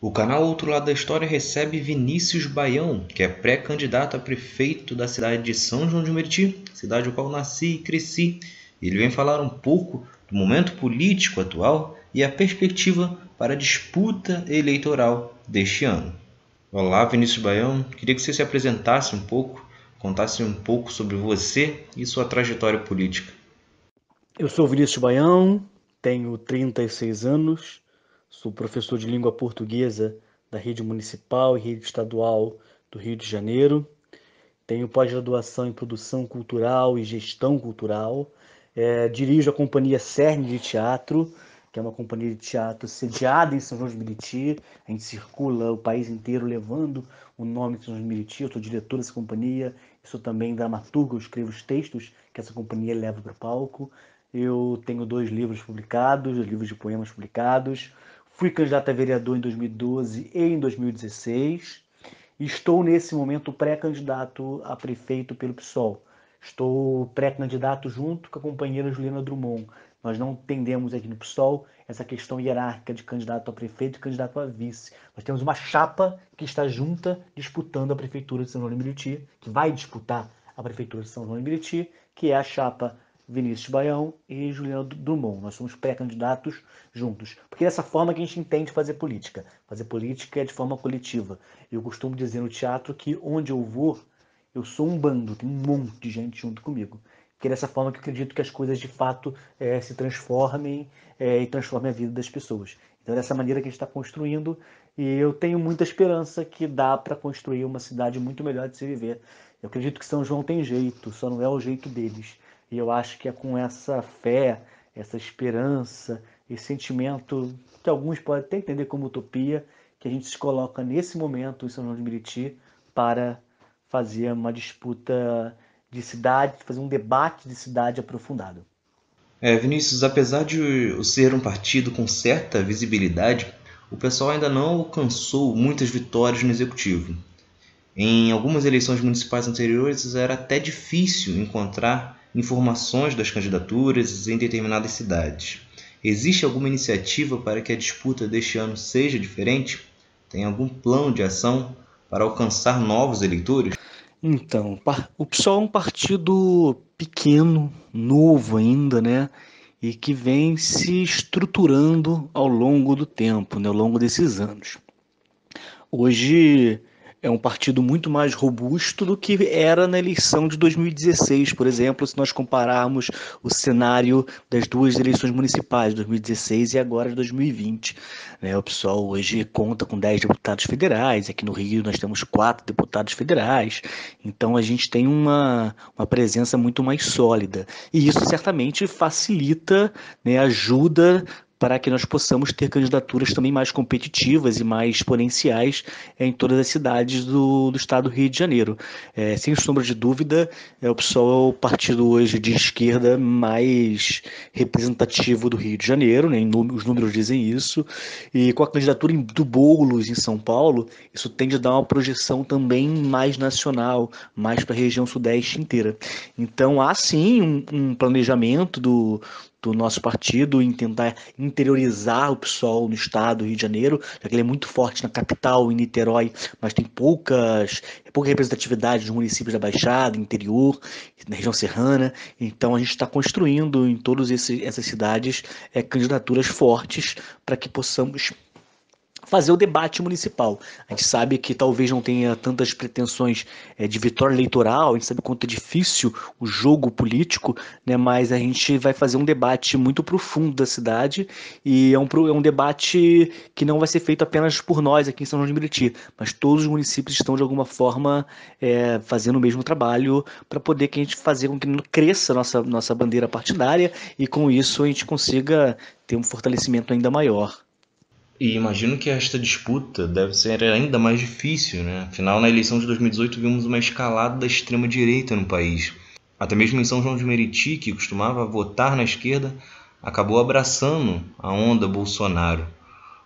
O canal Outro Lado da História recebe Vinícius Baião, que é pré-candidato a prefeito da cidade de São João de Meriti, cidade na qual nasci e cresci. Ele vem falar um pouco do momento político atual e a perspectiva para a disputa eleitoral deste ano. Olá, Vinícius Baião. Queria que você se apresentasse um pouco, contasse um pouco sobre você e sua trajetória política. Eu sou Vinícius Baião, tenho 36 anos Sou professor de língua portuguesa da rede municipal e rede estadual do Rio de Janeiro. Tenho pós-graduação em produção cultural e gestão cultural. É, dirijo a companhia CERN de Teatro, que é uma companhia de teatro sediada em São João de Meriti. A gente circula o país inteiro levando o nome de São João de Meriti. Eu sou diretor dessa companhia, sou também dramaturgo, eu escrevo os textos que essa companhia leva para o palco. Eu tenho dois livros publicados, dois livros de poemas publicados. Fui candidato a vereador em 2012 e em 2016. Estou nesse momento pré-candidato a prefeito pelo PSOL. Estou pré-candidato junto com a companheira Juliana Drummond. Nós não tendemos aqui no PSOL essa questão hierárquica de candidato a prefeito e candidato a vice. Nós temos uma chapa que está junta disputando a prefeitura de São João de Meriti, que vai disputar a prefeitura de São João de Meriti, que é a chapa Vinícius Baião e Juliano Drummond. Nós somos pré-candidatos juntos. Porque é dessa forma que a gente entende fazer política. Fazer política é de forma coletiva. Eu costumo dizer no teatro que onde eu vou, eu sou um bando, tem um monte de gente junto comigo. Que é dessa forma que eu acredito que as coisas de fato é, se transformem é, e transformem a vida das pessoas. Então, é dessa maneira que a gente está construindo, e eu tenho muita esperança que dá para construir uma cidade muito melhor de se viver. Eu acredito que São João tem jeito, só não é o jeito deles. E eu acho que é com essa fé, essa esperança, esse sentimento que alguns podem até entender como utopia, que a gente se coloca nesse momento em São João de Meriti para fazer uma disputa de cidade, fazer um debate de cidade aprofundado. É, Vinícius, apesar de ser um partido com certa visibilidade, o pessoal ainda não alcançou muitas vitórias no executivo. Em algumas eleições municipais anteriores era até difícil encontrar informações das candidaturas em determinadas cidades. Existe alguma iniciativa para que a disputa deste ano seja diferente? Tem algum plano de ação para alcançar novos eleitores? Então, o PSOL é um partido pequeno, novo ainda, né? E que vem se estruturando ao longo do tempo, né? ao longo desses anos. Hoje, é um partido muito mais robusto do que era na eleição de 2016, por exemplo, se nós compararmos o cenário das duas eleições municipais, 2016 e agora de 2020. Né? O PSOL hoje conta com 10 deputados federais, aqui no Rio nós temos quatro deputados federais, então a gente tem uma, uma presença muito mais sólida. E isso certamente facilita, né, ajuda para que nós possamos ter candidaturas também mais competitivas e mais exponenciais em todas as cidades do, do estado do Rio de Janeiro. É, sem sombra de dúvida, é, o PSOL é o partido hoje de esquerda mais representativo do Rio de Janeiro, né, os números dizem isso, e com a candidatura do Boulos em São Paulo, isso tende a dar uma projeção também mais nacional, mais para a região sudeste inteira. Então há sim um, um planejamento do, do nosso partido em tentar interiorizar o PSOL no estado do Rio de Janeiro, já que ele é muito forte na capital, em Niterói, mas tem poucas, pouca representatividade nos municípios da Baixada, interior, na região serrana. Então a gente está construindo em todas essas cidades é, candidaturas fortes para que possamos fazer o debate municipal. A gente sabe que talvez não tenha tantas pretensões é, de vitória eleitoral, a gente sabe quanto é difícil o jogo político, né, mas a gente vai fazer um debate muito profundo da cidade e é um, é um debate que não vai ser feito apenas por nós aqui em São João de Meriti, mas todos os municípios estão de alguma forma é, fazendo o mesmo trabalho para poder que a gente fazer com que cresça a nossa, nossa bandeira partidária e com isso a gente consiga ter um fortalecimento ainda maior. E imagino que esta disputa deve ser ainda mais difícil, né? Afinal, na eleição de 2018 vimos uma escalada da extrema-direita no país. Até mesmo em São João de Meriti, que costumava votar na esquerda, acabou abraçando a onda Bolsonaro.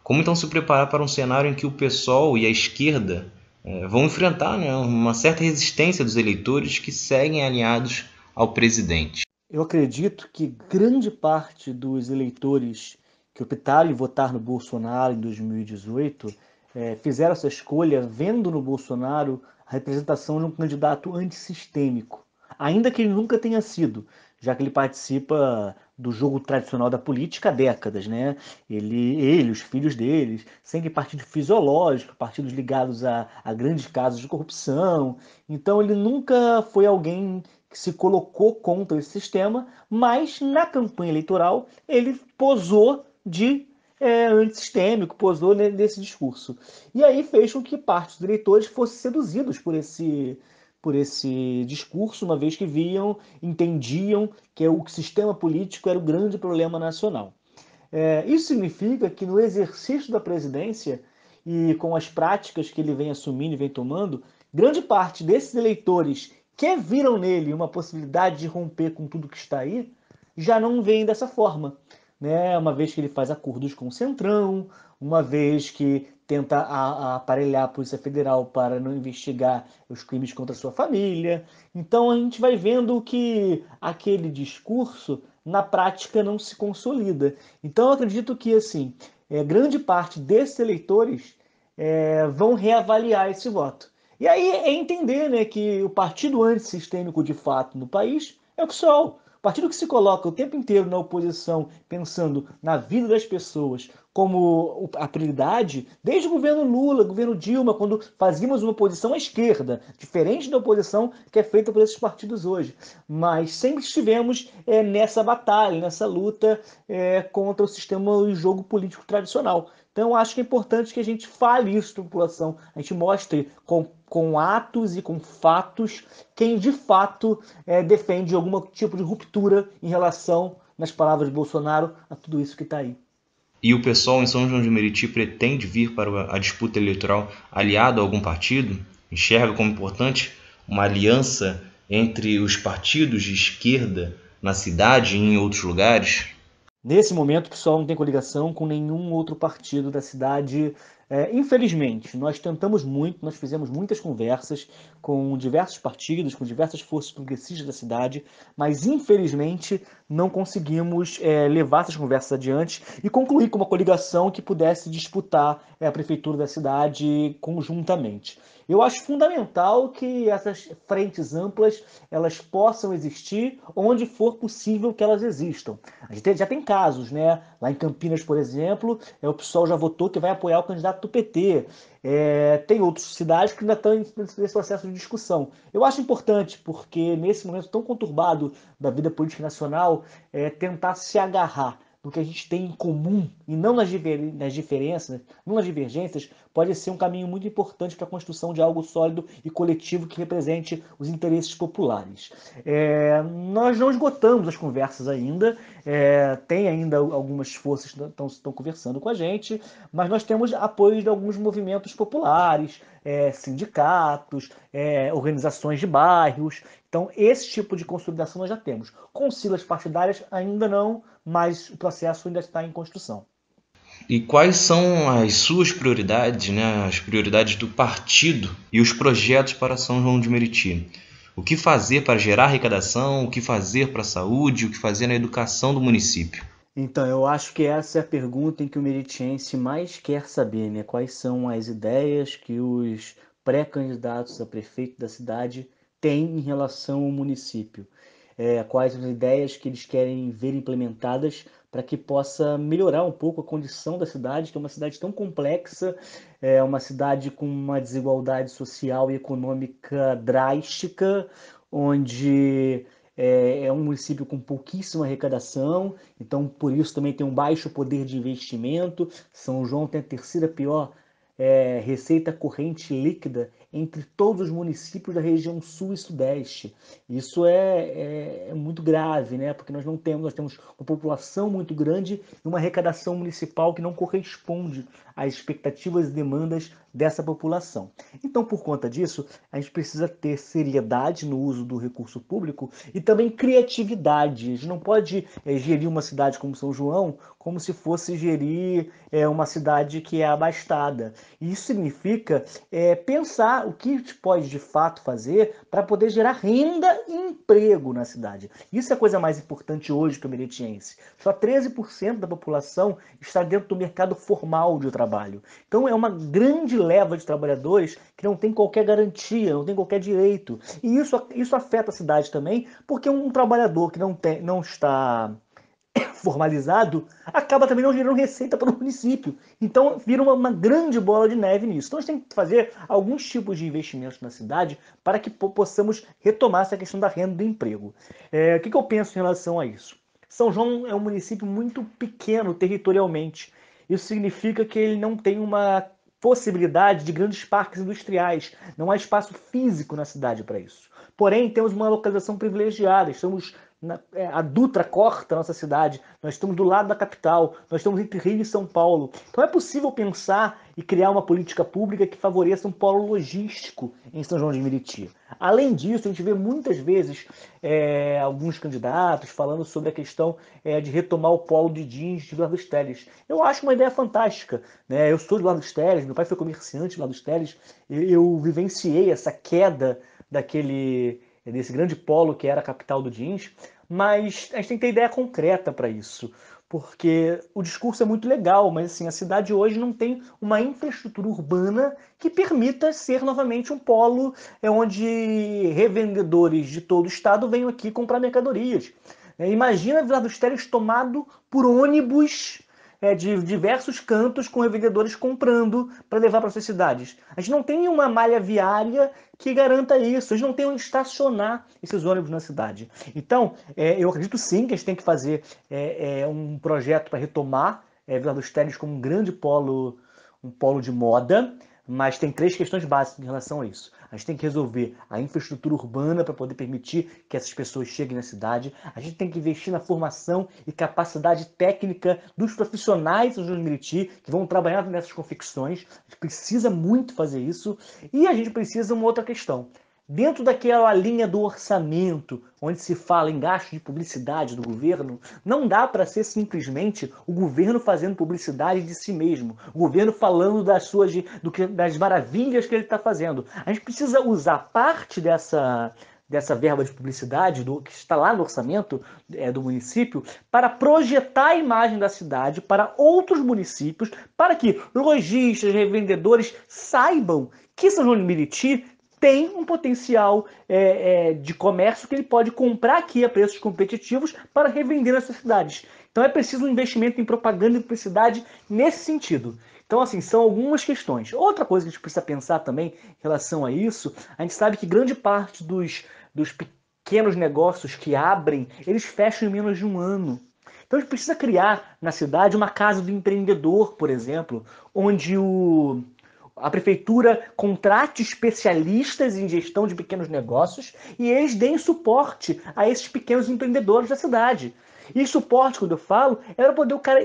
Como então se preparar para um cenário em que o PSOL e a esquerda eh, vão enfrentar né, uma certa resistência dos eleitores que seguem alinhados ao presidente? Eu acredito que grande parte dos eleitores que optaram em votar no Bolsonaro em 2018 é, eh, fizeram essa escolha vendo no Bolsonaro a representação de um candidato antissistêmico, ainda que ele nunca tenha sido, já que ele participa do jogo tradicional da política há décadas, né? Ele, ele os filhos deles, sempre partido fisiológico, partidos ligados a, a grandes casos de corrupção. Então ele nunca foi alguém que se colocou contra esse sistema, mas na campanha eleitoral ele posou de é, antissistêmico, posou né, nesse discurso. E aí fez com que parte dos eleitores fossem seduzidos por esse por esse discurso, uma vez que viam, entendiam que o sistema político era o grande problema nacional. É, isso significa que no exercício da presidência e com as práticas que ele vem assumindo e vem tomando, grande parte desses eleitores que viram nele uma possibilidade de romper com tudo que está aí, já não veem dessa forma né? uma vez que ele faz acordos com o Centrão, uma vez que tenta a, a aparelhar a Polícia Federal para não investigar os crimes contra sua família. Então a gente vai vendo que aquele discurso na prática não se consolida. Então eu acredito que assim, é, grande parte desses eleitores é, vão reavaliar esse voto. E aí é entender né, que o partido antissistêmico de fato no país é o PSOL partido que se coloca o tempo inteiro na oposição, pensando na vida das pessoas como a prioridade, desde o governo Lula, governo Dilma, quando fazíamos uma oposição à esquerda, diferente da oposição que é feita por esses partidos hoje. Mas sempre estivemos é, nessa batalha, nessa luta é, contra o sistema e jogo político tradicional. Então, eu acho que é importante que a gente fale isso para a população, a gente mostre com, com atos e com fatos quem de fato é, defende algum tipo de ruptura em relação, nas palavras de Bolsonaro, a tudo isso que está aí. E o pessoal em São João de Meriti pretende vir para a disputa eleitoral aliado a algum partido? Enxerga como importante uma aliança entre os partidos de esquerda na cidade e em outros lugares? Nesse momento, o pessoal não tem coligação com nenhum outro partido da cidade é, infelizmente, nós tentamos muito, nós fizemos muitas conversas com diversos partidos, com diversas forças progressistas da cidade, mas infelizmente não conseguimos é, levar essas conversas adiante e concluir com uma coligação que pudesse disputar é, a prefeitura da cidade conjuntamente. Eu acho fundamental que essas frentes amplas elas possam existir onde for possível que elas existam. A gente já tem casos, né? Lá em Campinas, por exemplo, é, o pessoal já votou que vai apoiar o candidato do PT. É, tem outras cidades que ainda estão nesse processo de discussão. Eu acho importante, porque nesse momento tão conturbado da vida política nacional, é, tentar se agarrar no que a gente tem em comum e não nas, nas diferenças, não nas divergências, pode ser um caminho muito importante para a construção de algo sólido e coletivo que represente os interesses populares. É, nós não esgotamos as conversas ainda, é, tem ainda algumas forças que estão conversando com a gente, mas nós temos apoio de alguns movimentos populares, é, sindicatos, é, organizações de bairros. Então, esse tipo de consolidação nós já temos. Com siglas partidárias, ainda não, mas o processo ainda está em construção. E quais são as suas prioridades, né, as prioridades do partido e os projetos para São João de Meriti? o que fazer para gerar arrecadação, o que fazer para a saúde, o que fazer na educação do município? Então, eu acho que essa é a pergunta em que o meritiense mais quer saber, né? Quais são as ideias que os pré-candidatos a prefeito da cidade têm em relação ao município? É, quais as ideias que eles querem ver implementadas para que possa melhorar um pouco a condição da cidade, que é uma cidade tão complexa, é uma cidade com uma desigualdade social e econômica drástica, onde é, é um município com pouquíssima arrecadação, então por isso também tem um baixo poder de investimento. São João tem a terceira pior é, receita corrente líquida entre todos os municípios da região sul e sudeste. Isso é, é, é muito grave, né? Porque nós não temos, nós temos uma população muito grande e uma arrecadação municipal que não corresponde às expectativas e demandas dessa população. Então, por conta disso, a gente precisa ter seriedade no uso do recurso público e também criatividade. A gente não pode é, gerir uma cidade como São João como se fosse gerir é, uma cidade que é abastada. Isso significa é, pensar o que gente pode de fato fazer para poder gerar renda e emprego na cidade. Isso é a coisa mais importante hoje para o meretiense. Só 13% da população está dentro do mercado formal de trabalho. Então é uma grande leva de trabalhadores que não tem qualquer garantia, não tem qualquer direito. E isso, isso afeta a cidade também, porque um trabalhador que não, tem, não está formalizado, acaba também não gerando receita para o município. Então vira uma, uma, grande bola de neve nisso. Então a gente tem que fazer alguns tipos de investimentos na cidade para que possamos retomar essa questão da renda do emprego. É, o que, que eu penso em relação a isso? São João é um município muito pequeno territorialmente. Isso significa que ele não tem uma possibilidade de grandes parques industriais. Não há espaço físico na cidade para isso. Porém, temos uma localização privilegiada, estamos na, é, a Dutra corta a nossa cidade, nós estamos do lado da capital, nós estamos entre Rio e São Paulo. Então é possível pensar e criar uma política pública que favoreça um polo logístico em São João de Meriti. Além disso, a gente vê muitas vezes é, alguns candidatos falando sobre a questão é, de retomar o polo de jeans de Eduardo Teles. Eu acho uma ideia fantástica. Né? Eu sou de Eduardo Teles, meu pai foi comerciante de Eduardo Teles, eu, eu vivenciei essa queda daquele desse é grande polo que era a capital do jeans, mas a gente tem que ter ideia concreta para isso, porque o discurso é muito legal, mas assim, a cidade hoje não tem uma infraestrutura urbana que permita ser novamente um polo é onde revendedores de todo o estado venham aqui comprar mercadorias. É, imagina Vila dos Teles tomado por ônibus é, de diversos cantos com revendedores comprando para levar para suas cidades. A gente não tem uma malha viária que garanta isso. A gente não tem onde estacionar esses ônibus na cidade. Então, é, eu acredito sim que a gente tem que fazer é, é um projeto para retomar é, Vila dos Ténis como um grande polo, um polo de moda. Mas tem três questões básicas em relação a isso. A gente tem que resolver a infraestrutura urbana para poder permitir que essas pessoas cheguem na cidade. A gente tem que investir na formação e capacidade técnica dos profissionais do Miriti que vão trabalhar nessas confecções. A gente precisa muito fazer isso. E a gente precisa uma outra questão dentro daquela linha do orçamento, onde se fala em gasto de publicidade do governo, não dá para ser simplesmente o governo fazendo publicidade de si mesmo, o governo falando das suas que, das maravilhas que ele está fazendo. A gente precisa usar parte dessa dessa verba de publicidade do, que está lá no orçamento é, do município para projetar a imagem da cidade para outros municípios para que lojistas, revendedores saibam que São João de Meriti tem um potencial é, é, de comércio que ele pode comprar aqui a preços competitivos para revender nessas cidades. Então é preciso um investimento em propaganda e publicidade nesse sentido. Então, assim, são algumas questões. Outra coisa que a gente precisa pensar também em relação a isso, a gente sabe que grande parte dos, dos pequenos negócios que abrem, eles fecham em menos de um ano. Então a gente precisa criar na cidade uma casa do empreendedor, por exemplo, onde o a prefeitura contrate especialistas em gestão de pequenos negócios e eles deem suporte a esses pequenos empreendedores da cidade. E suporte, quando eu falo, é para poder o cara,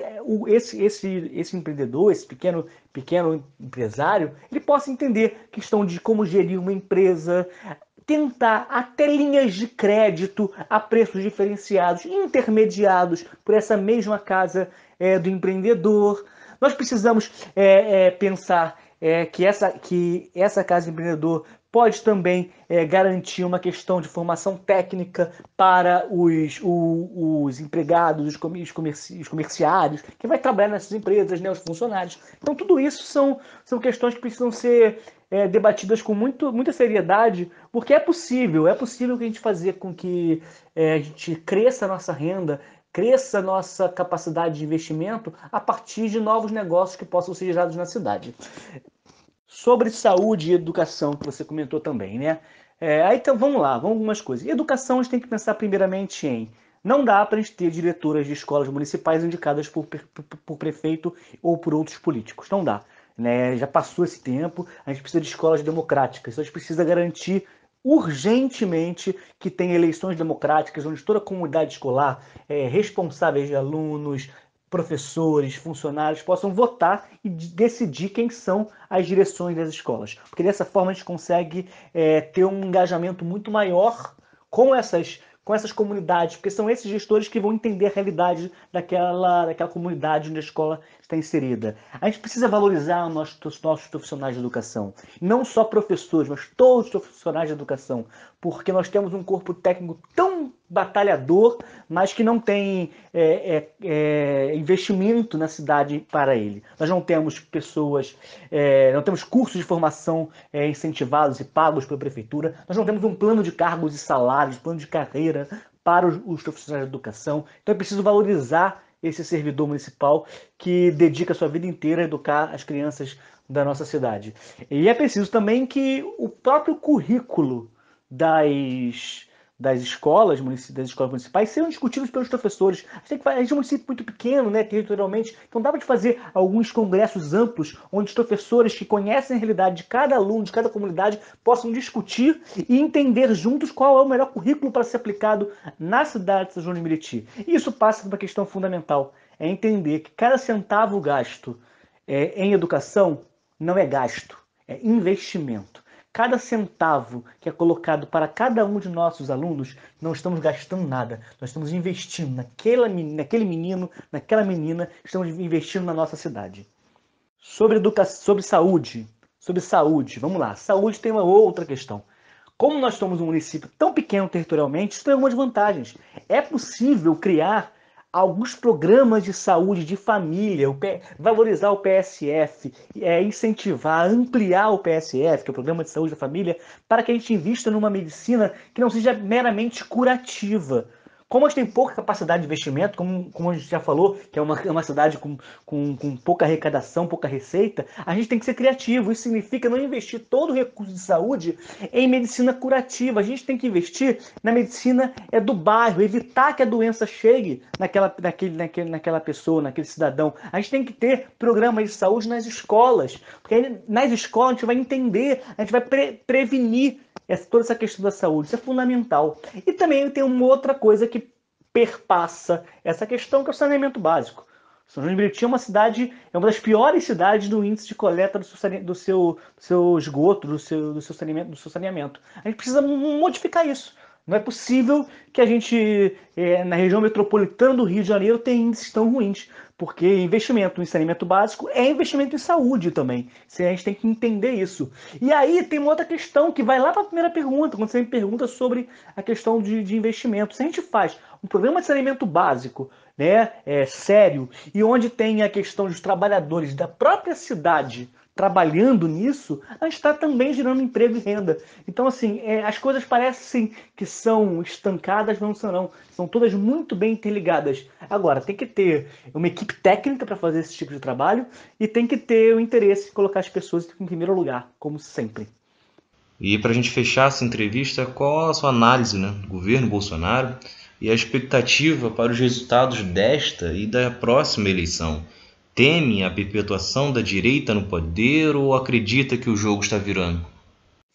esse, esse, esse empreendedor, esse pequeno, pequeno empresário, ele possa entender questão de como gerir uma empresa, tentar até linhas de crédito a preços diferenciados, intermediados por essa mesma casa é, do empreendedor. Nós precisamos é, é, pensar é, que, essa, que essa casa de empreendedor pode também é, garantir uma questão de formação técnica para os, o, os empregados, os, comerci, os comerciários, que vai trabalhar nessas empresas, né, os funcionários. Então, tudo isso são, são questões que precisam ser é, debatidas com muito, muita seriedade, porque é possível, é possível que a gente fazer com que é, a gente cresça a nossa renda, cresça nossa capacidade de investimento a partir de novos negócios que possam ser gerados na cidade. Sobre saúde e educação, que você comentou também, né? É, aí, então vamos lá, vamos algumas coisas. Educação, a gente tem que pensar primeiramente em não dá para a gente ter diretoras de escolas municipais indicadas por, por, por, prefeito ou por outros políticos. Não dá. Né? Já passou esse tempo, a gente precisa de escolas democráticas, então a gente precisa garantir urgentemente que tenha eleições democráticas, onde toda a comunidade escolar, é, responsáveis de alunos, professores, funcionários possam votar e decidir quem são as direções das escolas. Porque dessa forma a gente consegue é, ter um engajamento muito maior com essas com essas comunidades, porque são esses gestores que vão entender a realidade daquela, daquela comunidade onde a escola está inserida. A gente precisa valorizar nossos, nossos profissionais de educação, não só professores, mas todos os profissionais de educação, porque nós temos um corpo técnico tão batalhador, mas que não tem é, é, é, investimento na cidade para ele. Nós não temos pessoas, é, não temos cursos de formação é, incentivados e pagos pela prefeitura, nós não temos um plano de cargos e salários, plano de carreira para os, os profissionais de educação. Então é preciso valorizar esse servidor municipal que dedica a sua vida inteira a educar as crianças da nossa cidade. E é preciso também que o próprio currículo das das escolas, das escolas municipais serão discutidos pelos professores. A gente, tem é um município muito pequeno, né, territorialmente, então dava de fazer alguns congressos amplos onde os professores que conhecem a realidade de cada aluno, de cada comunidade, possam discutir e entender juntos qual é o melhor currículo para ser aplicado na cidade de São João de Miriti. E isso passa por uma questão fundamental, é entender que cada centavo gasto é, em educação não é gasto, é investimento. Cada centavo que é colocado para cada um de nossos alunos, não estamos gastando nada. Nós estamos investindo naquela, naquele menino, naquela menina, estamos investindo na nossa cidade. Sobre, educa... sobre saúde, sobre saúde, vamos lá. Saúde tem uma outra questão. Como nós somos um município tão pequeno territorialmente, isso tem algumas vantagens. É possível criar alguns programas de saúde de família, o P... valorizar o PSF, é, incentivar, ampliar o PSF, que é o Programa de Saúde da Família, para que a gente invista numa medicina que não seja meramente curativa, como a gente tem pouca capacidade de investimento, como, como a gente já falou, que é uma, é uma cidade com, com, com pouca arrecadação, pouca receita, a gente tem que ser criativo. Isso significa não investir todo o recurso de saúde em medicina curativa. A gente tem que investir na medicina é do bairro, evitar que a doença chegue naquela, naquele, naquele, naquela pessoa, naquele cidadão. A gente tem que ter programas de saúde nas escolas, porque aí, nas escolas a gente vai entender, a gente vai pre prevenir essa, é toda essa questão da saúde. Isso é fundamental. E também tem uma outra coisa que perpassa essa questão, que é o saneamento básico. São João de Meriti é uma cidade, é uma das piores cidades no índice de coleta do seu, do seu, do seu esgoto, do seu, do seu saneamento, do seu saneamento. A gente precisa modificar isso. Não é possível que a gente, é, na região metropolitana do Rio de Janeiro, tenha índices tão ruins, porque investimento em saneamento básico é investimento em saúde também. A gente tem que entender isso. E aí tem uma outra questão que vai lá para a primeira pergunta, quando você me pergunta sobre a questão de, de investimento. Se a gente faz um programa de saneamento básico né, é, sério e onde tem a questão dos trabalhadores da própria cidade trabalhando nisso, a gente está também gerando emprego e renda. Então, assim, é, as coisas parecem que são estancadas, mas não são não. São todas muito bem interligadas. Agora, tem que ter uma equipe técnica para fazer esse tipo de trabalho e tem que ter o interesse de colocar as pessoas em primeiro lugar, como sempre. E para a gente fechar essa entrevista, qual a sua análise né, do governo Bolsonaro e a expectativa para os resultados desta e da próxima eleição? Teme a perpetuação da direita no poder ou acredita que o jogo está virando?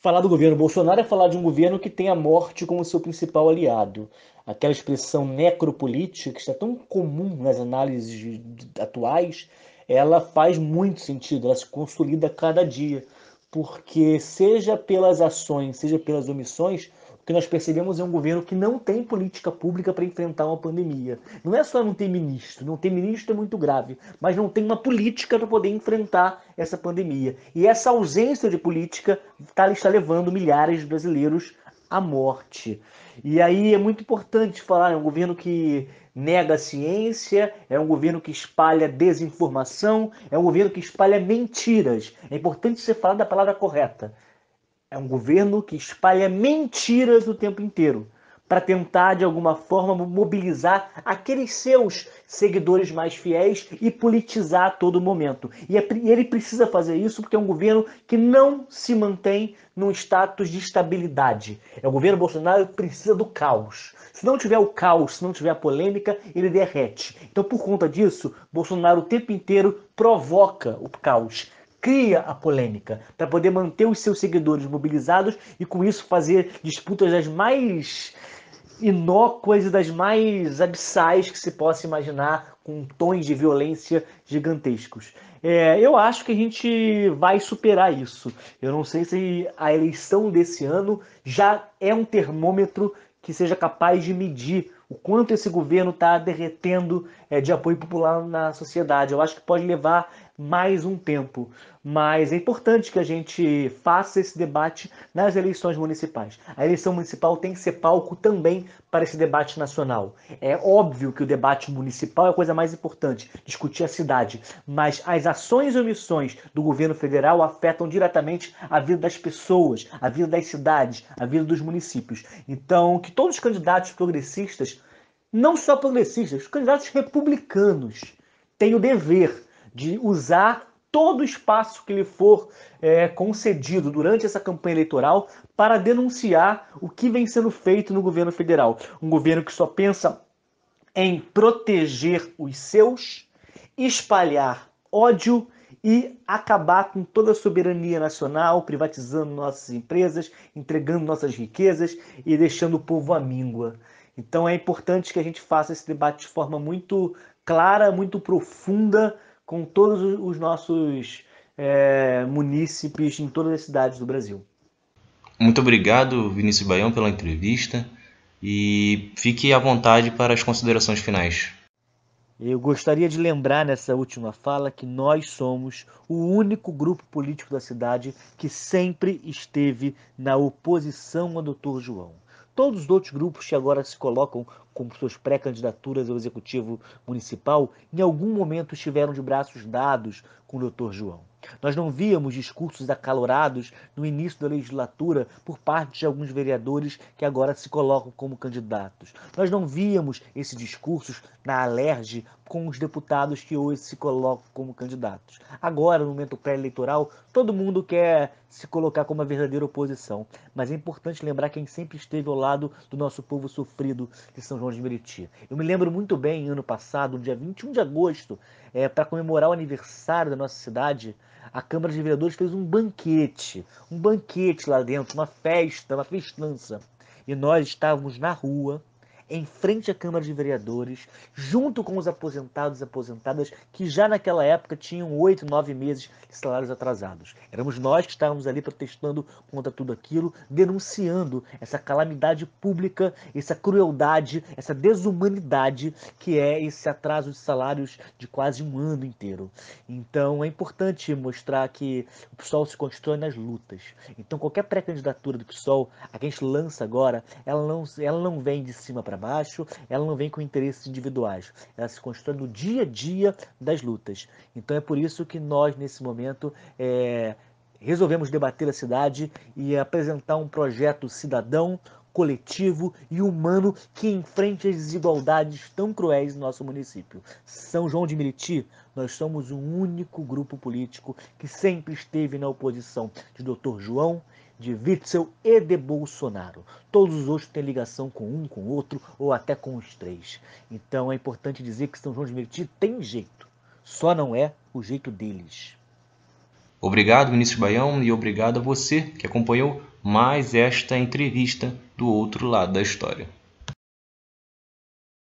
Falar do governo Bolsonaro é falar de um governo que tem a morte como seu principal aliado. Aquela expressão necropolítica, que está tão comum nas análises atuais, ela faz muito sentido, ela se consolida cada dia. Porque, seja pelas ações, seja pelas omissões, o que nós percebemos é um governo que não tem política pública para enfrentar uma pandemia. Não é só não ter ministro, não ter ministro é muito grave, mas não tem uma política para poder enfrentar essa pandemia. E essa ausência de política está, está levando milhares de brasileiros à morte. E aí é muito importante falar, é um governo que nega a ciência, é um governo que espalha desinformação, é um governo que espalha mentiras. É importante você falar da palavra correta. É um governo que espalha mentiras o tempo inteiro para tentar, de alguma forma, mobilizar aqueles seus seguidores mais fiéis e politizar a todo momento. É e ele precisa fazer isso porque é um governo que não se mantém num status de estabilidade. É o governo Bolsonaro que precisa do caos. Se não tiver o caos, se não tiver a polêmica, ele derrete. Então, por conta disso, Bolsonaro o tempo inteiro provoca o caos cria a polêmica, para poder manter os seus seguidores mobilizados e com isso fazer disputas das mais inócuas e das mais abissais que se possa imaginar, com tons de violência gigantescos. É, eu acho que a gente vai superar isso. Eu não sei se a eleição desse ano já é um termômetro que seja capaz de medir o quanto esse governo está derretendo é, de apoio popular na sociedade. Eu acho que pode levar mais um tempo. Mas é importante que a gente faça esse debate nas eleições municipais. A eleição municipal tem que ser palco também para esse debate nacional. É óbvio que o debate municipal é a coisa mais importante, discutir a cidade, mas as ações e omissões do governo federal afetam diretamente a vida das pessoas, a vida das cidades, a vida dos municípios. Então, que todos os candidatos progressistas, não só progressistas, os candidatos republicanos, têm o dever de usar todo o espaço que lhe for é, concedido durante essa campanha eleitoral para denunciar o que vem sendo feito no governo federal. Um governo que só pensa em proteger os seus, espalhar ódio e acabar com toda a soberania nacional, privatizando nossas empresas, entregando nossas riquezas e deixando o povo à míngua. Então é importante que a gente faça esse debate de forma muito clara, muito profunda, com todos os nossos é, munícipes em todas as cidades do Brasil. Muito obrigado, Vinícius Baião, pela entrevista e fique à vontade para as considerações finais. Eu gostaria de lembrar nessa última fala que nós somos o único grupo político da cidade que sempre esteve na oposição ao Dr. João. Todos os outros grupos que agora se colocam com suas pré-candidaturas ao Executivo Municipal, em algum momento estiveram de braços dados com o doutor João. Nós não víamos discursos acalorados no início da legislatura por parte de alguns vereadores que agora se colocam como candidatos. Nós não víamos esses discursos na Alerj com os deputados que hoje se colocam como candidatos. Agora, no momento pré-eleitoral, todo mundo quer se colocar como a verdadeira oposição. Mas é importante lembrar quem sempre esteve ao lado do nosso povo sofrido de São João de Meriti. Eu me lembro muito bem, ano passado, no dia 21 de agosto, é, para comemorar o aniversário da nossa cidade, a Câmara de Vereadores fez um banquete, um banquete lá dentro, uma festa, uma festança. E nós estávamos na rua, em frente à Câmara de Vereadores, junto com os aposentados e aposentadas que já naquela época tinham oito, nove meses de salários atrasados. Éramos nós que estávamos ali protestando contra tudo aquilo, denunciando essa calamidade pública, essa crueldade, essa desumanidade que é esse atraso de salários de quase um ano inteiro. Então é importante mostrar que o PSOL se constrói nas lutas. Então qualquer pré-candidatura do PSOL, a que a gente lança agora, ela não, ela não vem de cima para baixo, ela não vem com interesses individuais, ela se constrói no dia a dia das lutas. Então é por isso que nós, nesse momento, é, resolvemos debater a cidade e apresentar um projeto cidadão, coletivo e humano que enfrente as desigualdades tão cruéis no nosso município. São João de Meriti, nós somos um único grupo político que sempre esteve na oposição de Dr. João, de Witzel e de Bolsonaro. Todos os outros têm ligação com um, com outro ou até com os três. Então é importante dizer que São João de Meriti tem jeito, só não é o jeito deles. Obrigado, Ministro Baião, e obrigado a você que acompanhou mais esta entrevista do outro lado da história.